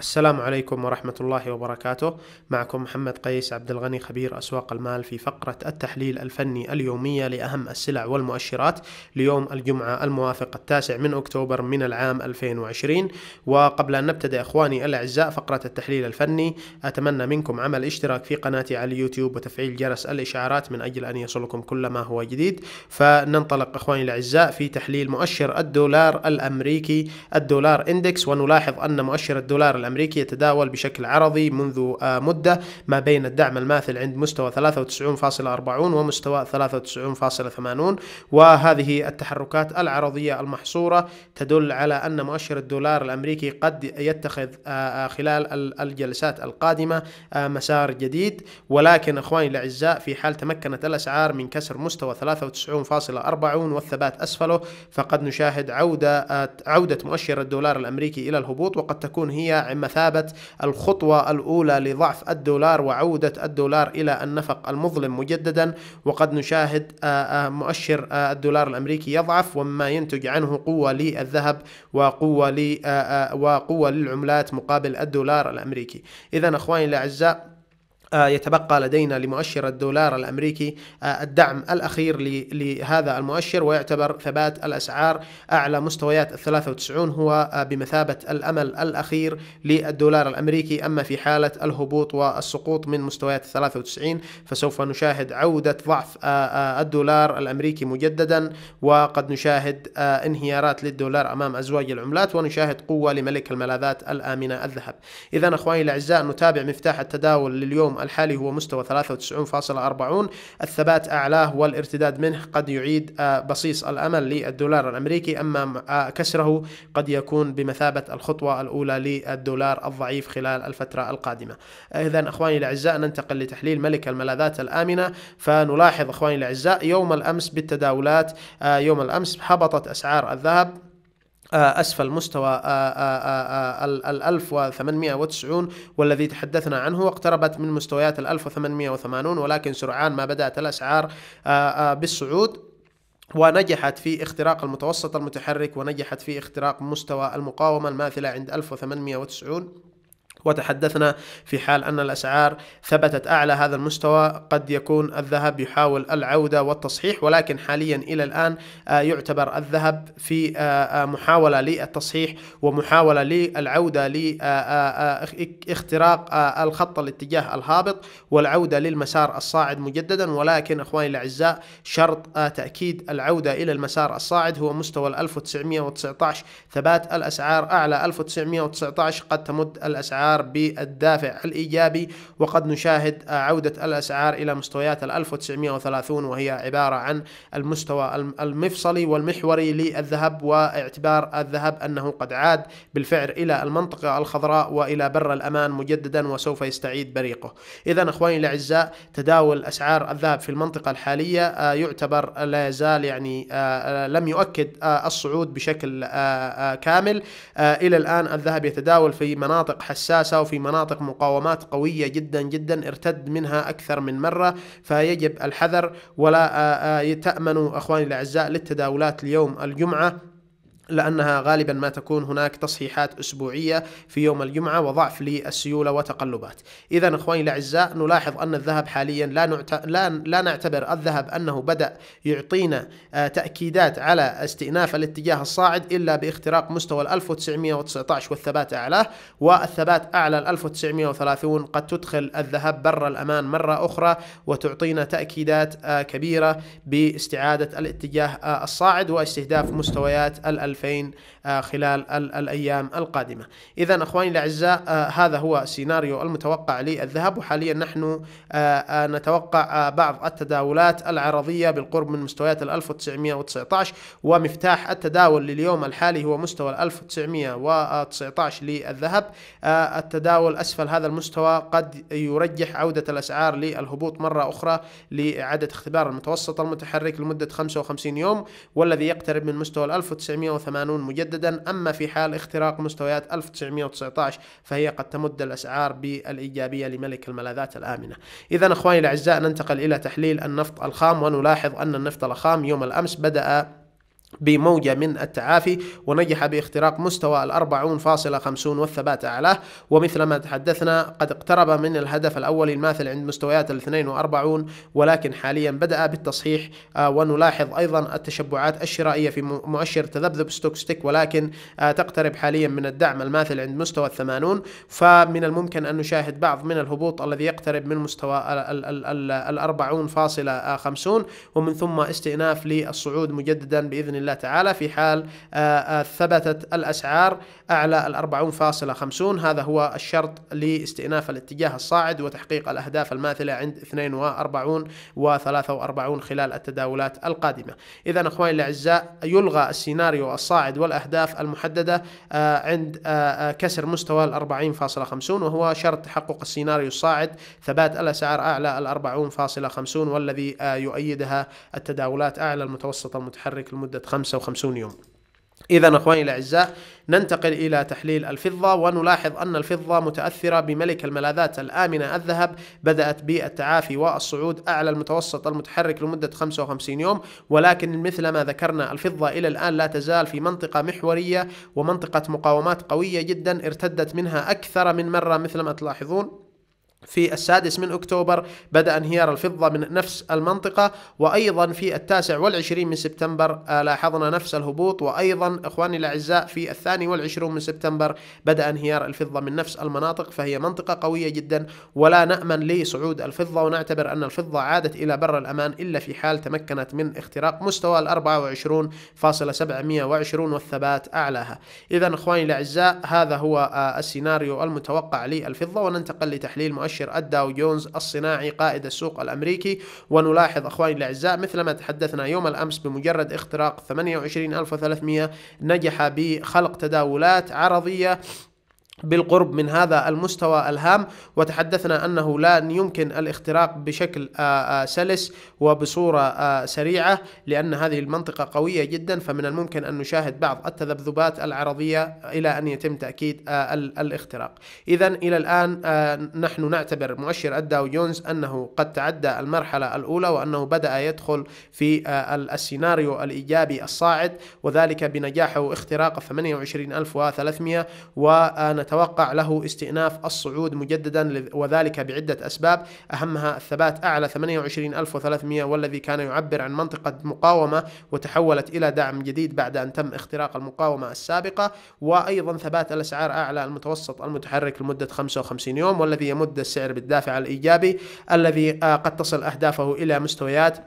السلام عليكم ورحمة الله وبركاته، معكم محمد قيس عبد الغني خبير أسواق المال في فقرة التحليل الفني اليومية لأهم السلع والمؤشرات ليوم الجمعة الموافق التاسع من أكتوبر من العام 2020، وقبل أن نبتدأ إخواني الأعزاء فقرة التحليل الفني، أتمنى منكم عمل اشتراك في قناتي على اليوتيوب وتفعيل جرس الإشعارات من أجل أن يصلكم كل ما هو جديد، فننطلق إخواني الأعزاء في تحليل مؤشر الدولار الأمريكي الدولار إندكس ونلاحظ أن مؤشر الدولار الأمريكي الأمريكي يتداول بشكل عرضي منذ آه، مدة ما بين الدعم الماثل عند مستوى 93.40 ومستوى 93.80 وهذه التحركات العرضية المحصورة تدل على أن مؤشر الدولار الأمريكي قد يتخذ آه، آه، خلال الجلسات القادمة مسار جديد ولكن إخواني الأعزاء في حال تمكنت الأسعار من كسر مستوى 93.40 والثبات أسفله فقد نشاهد عودة عودة مؤشر الدولار الأمريكي إلى الهبوط وقد تكون هي مثابة الخطوة الأولى لضعف الدولار وعودة الدولار إلى النفق المظلم مجددا وقد نشاهد آه، آه، مؤشر آه، الدولار الأمريكي يضعف وما ينتج عنه قوة للذهب وقوة, وقوة للعملات مقابل الدولار الأمريكي إذا أخواني الأعزاء آه، يتبقى لدينا لمؤشر الدولار الامريكي آه، الدعم الاخير لهذا المؤشر ويعتبر ثبات الاسعار اعلى مستويات ال 93 هو آه، بمثابه الامل الاخير للدولار الامريكي اما في حاله الهبوط والسقوط من مستويات ال 93 فسوف نشاهد عوده ضعف الدولار الامريكي مجددا وقد نشاهد انهيارات للدولار امام ازواج العملات ونشاهد قوه لملك الملاذات الامنه الذهب. اذا اخواني الاعزاء نتابع مفتاح التداول لليوم الحالي هو مستوى 93.40 الثبات أعلاه والارتداد منه قد يعيد آه، بصيص الأمل للدولار الأمريكي أما آه، كسره قد يكون بمثابة الخطوة الأولى للدولار الضعيف خلال الفترة القادمة آه، إذا أخواني الأعزاء ننتقل لتحليل ملك الملاذات الآمنة فنلاحظ أخواني الأعزاء يوم الأمس بالتداولات يوم الأمس هبطت أسعار الذهب آه، أسفل مستوى آه، آه، ال 1890 والذي تحدثنا عنه واقتربت من مستويات ال 1880 ولكن سرعان ما بدأت الأسعار بالصعود ونجحت في اختراق المتوسط المتحرك ونجحت في اختراق مستوى المقاومة الماثلة عند 1890 وتحدثنا في حال أن الأسعار ثبتت أعلى هذا المستوى قد يكون الذهب يحاول العودة والتصحيح ولكن حاليا إلى الآن آه، يعتبر الذهب في آه، آه، محاولة للتصحيح ومحاولة للعودة لاختراق الخط الاتجاه الهابط والعودة للمسار الصاعد مجددا ولكن إخواني الأعزاء شرط تأكيد العودة إلى المسار الصاعد هو مستوى 1919 ثبات الأسعار أعلى 1919 قد تمد الأسعار الأسعار بالدافع الإيجابي وقد نشاهد عودة الأسعار إلى مستويات ال 1930 وهي عبارة عن المستوى المفصلي والمحوري للذهب واعتبار الذهب أنه قد عاد بالفعل إلى المنطقة الخضراء وإلى بر الأمان مجددا وسوف يستعيد بريقه إذا أخواني الأعزاء تداول أسعار الذهب في المنطقة الحالية آه، يعتبر لا يزال يعني آه، آه، لم يؤكد الصعود بشكل كامل إلى الآن الذهب يتداول في مناطق حساسة الساسة وفي مناطق مقاومات قوية جدا جدا ارتد منها أكثر من مرة فيجب الحذر ولا آه، آه، تأمنوا أخواني الأعزاء للتداولات اليوم الجمعة لأنها غالبا ما تكون هناك تصحيحات أسبوعية في يوم الجمعة وضعف للسيولة وتقلبات إذا إخواني الأعزاء نلاحظ أن الذهب حاليا لا, نعت... لا... لا نعتبر الذهب أنه بدأ يعطينا آه، تأكيدات على استئناف الاتجاه الصاعد إلا باختراق مستوى 1919 والثبات أعلاه والثبات أعلى 1930 قد تدخل الذهب بر الأمان مرة أخرى وتعطينا تأكيدات آه، كبيرة باستعادة الاتجاه آه، الصاعد واستهداف مستويات ال الطرفين آه، خلال الأيام القادمة إذا أخواني الأعزاء آه، هذا هو السيناريو المتوقع للذهب وحاليا نحن آه، نتوقع بعض التداولات العرضية بالقرب من مستويات 1919 ومفتاح التداول لليوم الحالي هو مستوى 1919 للذهب التداول أسفل هذا المستوى قد يرجح عودة الأسعار للهبوط مرة أخرى لإعادة اختبار المتوسط المتحرك لمدة 55 يوم والذي يقترب من مستوى ال 1900 1980 مجددا أما في حال اختراق مستويات 1919 فهي قد تمد الأسعار بالإيجابية لملك الملاذات الآمنة إذا أخواني الأعزاء ننتقل إلى تحليل النفط الخام ونلاحظ أن النفط الخام يوم الأمس بدأ بموجة من التعافي ونجح باختراق مستوى الأربعون فاصلة خمسون والثبات أعلاه ومثل ما تحدثنا قد اقترب من الهدف الأول الماثل عند مستويات الاثنين وأربعون ولكن حاليا بدأ بالتصحيح آه، ونلاحظ أيضا التشبعات الشرائية في مؤشر تذبذب ستوك ستيك ولكن آه، تقترب حاليا من الدعم الماثل عند مستوى الثمانون فمن الممكن أن نشاهد بعض من الهبوط الذي يقترب من مستوى الأربعون فاصلة خمسون ومن ثم استئناف للصعود مجددا بإذن الله تعالى في حال آه، آه، ثبتت الأسعار أعلى الأربعون فاصلة خمسون هذا هو الشرط لاستئناف الاتجاه الصاعد وتحقيق الأهداف الماثلة عند 42 و 43 خلال التداولات القادمة إذا أخواني الأعزاء يلغى السيناريو الصاعد والأهداف المحددة آه، عند كسر مستوى ال 40.50 وهو شرط تحقق السيناريو الصاعد ثبات الأسعار أعلى ال 40.50 والذي يؤيدها التداولات أعلى المتوسط المتحرك لمدة 55 يوم إذا أخواني الأعزاء ننتقل إلى تحليل الفضة ونلاحظ أن الفضة متأثرة بملك الملاذات الآمنة الذهب بدأت بالتعافي والصعود أعلى المتوسط المتحرك لمدة 55 يوم ولكن مثل ما ذكرنا الفضة إلى الآن لا تزال في منطقة محورية ومنطقة مقاومات قوية جدا ارتدت منها أكثر من مرة مثل ما تلاحظون في السادس من أكتوبر بدأ انهيار الفضة من نفس المنطقة وأيضا في التاسع والعشرين من سبتمبر آه، لاحظنا نفس الهبوط وأيضا إخواني الأعزاء في الثاني والعشرون من سبتمبر بدأ انهيار الفضة من نفس المناطق فهي منطقة قوية جدا ولا نأمن لصعود الفضة ونعتبر أن الفضة عادت إلى بر الأمان إلا في حال تمكنت من اختراق مستوى ال 24.720 والثبات أعلاها إذا إخواني الأعزاء هذا هو آه، السيناريو المتوقع للفضة وننتقل لتحليل مؤشر مؤشر الداو جونز الصناعي قائد السوق الأمريكي ونلاحظ أخواني الأعزاء مثلما تحدثنا يوم الأمس بمجرد اختراق 28300 نجح بخلق تداولات عرضية بالقرب من هذا المستوى الهام وتحدثنا انه لا يمكن الاختراق بشكل آه، آه، سلس وبصوره آه، سريعه لان هذه المنطقه قويه جدا فمن الممكن ان نشاهد بعض التذبذبات العرضيه الى ان يتم تاكيد الاختراق. اذا الى الان نحن نعتبر مؤشر الداو جونز انه قد تعدى المرحله الاولى وانه بدا يدخل في السيناريو الايجابي الصاعد وذلك بنجاحه اختراق 28300 ونتائج يتوقع له استئناف الصعود مجددا وذلك بعدة أسباب أهمها الثبات أعلى 28300 والذي كان يعبر عن منطقة مقاومة وتحولت إلى دعم جديد بعد أن تم اختراق المقاومة السابقة وأيضا ثبات الأسعار أعلى المتوسط المتحرك لمدة 55 يوم والذي يمد السعر بالدافع الإيجابي الذي آه، قد تصل أهدافه إلى مستويات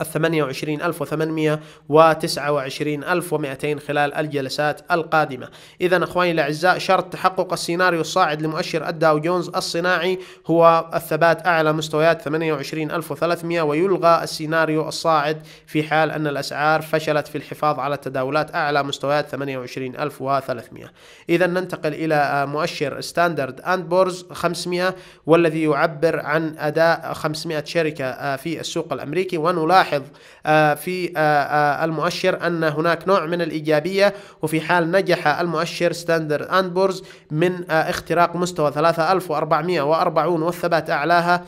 ال 28200 خلال الجلسات القادمة إذا أخواني الأعزاء شرط تحقق السيناريو الصاعد لمؤشر الداو جونز الصناعي هو الثبات أعلى مستويات 28300 ويلغى السيناريو الصاعد في حال أن الأسعار فشلت في الحفاظ على تداولات أعلى مستويات 28300 إذا ننتقل إلى مؤشر ستاندرد أند بورز 500 والذي يعبر عن أداء 500 شركة في السوق الأمريكي ونلاحظ نلاحظ آه، في آه، آه، المؤشر أن هناك نوع من الإيجابية وفي حال نجح المؤشر ستاندرد أند بورز من اختراق مستوى 3440 والثبات أعلاها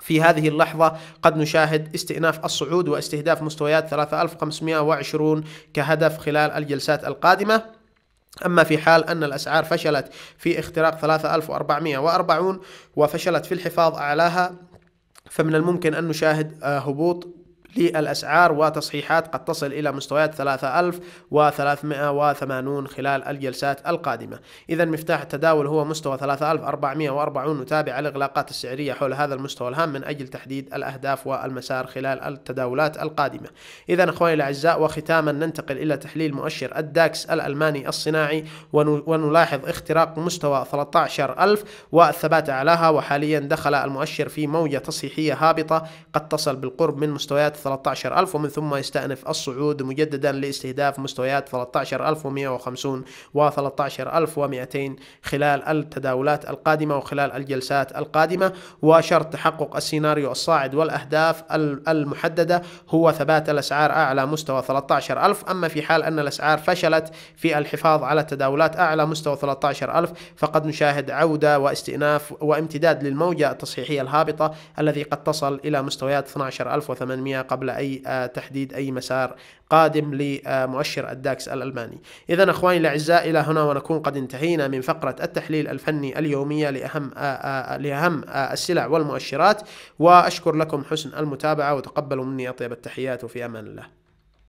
في هذه اللحظة قد نشاهد استئناف الصعود واستهداف مستويات 3520 كهدف خلال الجلسات القادمة أما في حال أن الأسعار فشلت في اختراق 3440 وفشلت في الحفاظ أعلاها فمن الممكن أن نشاهد هبوط للأسعار وتصحيحات قد تصل إلى مستويات 3380 خلال الجلسات القادمة إذا مفتاح التداول هو مستوى 3440 نتابع الإغلاقات السعرية حول هذا المستوى الهام من أجل تحديد الأهداف والمسار خلال التداولات القادمة إذا أخواني الأعزاء وختاما ننتقل إلى تحليل مؤشر الداكس الألماني الصناعي ونلاحظ اختراق مستوى 13000 والثبات عليها وحاليا دخل المؤشر في موجة تصحيحية هابطة قد تصل بالقرب من مستويات 13000 ومن ثم يستأنف الصعود مجددا لاستهداف مستويات 13150 و 13200 خلال التداولات القادمة وخلال الجلسات القادمة وشرط تحقق السيناريو الصاعد والأهداف المحددة هو ثبات الأسعار أعلى مستوى 13000 أما في حال أن الأسعار فشلت في الحفاظ على التداولات أعلى مستوى 13000 فقد نشاهد عودة واستئناف وامتداد للموجة التصحيحية الهابطة الذي قد تصل إلى مستويات 12800 قبل أي آه، تحديد أي مسار قادم لمؤشر الداكس الألماني إذا أخواني الأعزاء إلى هنا ونكون قد انتهينا من فقرة التحليل الفني اليومية لأهم, آه، آه، لأهم السلع والمؤشرات وأشكر لكم حسن المتابعة وتقبلوا مني أطيب التحيات وفي أمان الله